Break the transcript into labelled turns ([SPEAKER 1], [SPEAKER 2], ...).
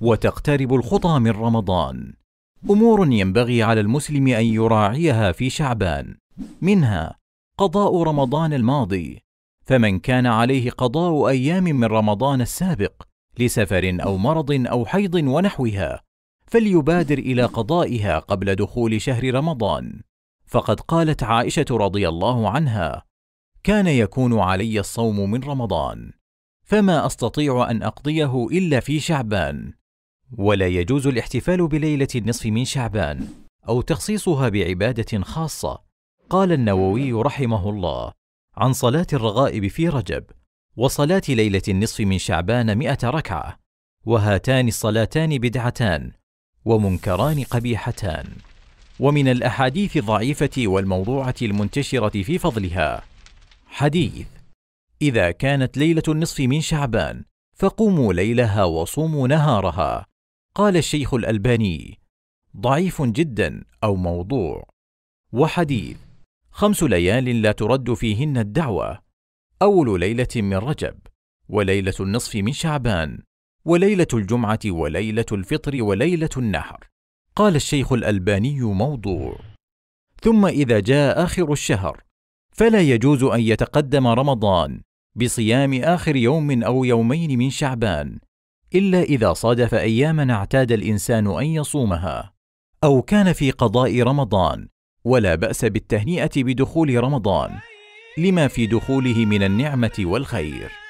[SPEAKER 1] وتقترب الخطى من رمضان امور ينبغي على المسلم ان يراعيها في شعبان منها قضاء رمضان الماضي فمن كان عليه قضاء ايام من رمضان السابق لسفر او مرض او حيض ونحوها فليبادر الى قضائها قبل دخول شهر رمضان فقد قالت عائشه رضي الله عنها كان يكون علي الصوم من رمضان فما استطيع ان اقضيه الا في شعبان ولا يجوز الاحتفال بليلة النصف من شعبان أو تخصيصها بعبادة خاصة قال النووي رحمه الله عن صلاة الرغائب في رجب وصلاة ليلة النصف من شعبان مئة ركعة وهاتان الصلاتان بدعتان ومنكران قبيحتان ومن الأحاديث الضعيفة والموضوعة المنتشرة في فضلها حديث إذا كانت ليلة النصف من شعبان فقوموا ليلها وصوموا نهارها قال الشيخ الألباني ضعيف جدا أو موضوع وحديث خمس ليال لا ترد فيهن الدعوة أول ليلة من رجب وليلة النصف من شعبان وليلة الجمعة وليلة الفطر وليلة النحر قال الشيخ الألباني موضوع ثم إذا جاء آخر الشهر فلا يجوز أن يتقدم رمضان بصيام آخر يوم أو يومين من شعبان إلا إذا صادف أيامًا اعتاد الإنسان أن يصومها، أو كان في قضاء رمضان، ولا بأس بالتهنئة بدخول رمضان، لما في دخوله من النعمة والخير.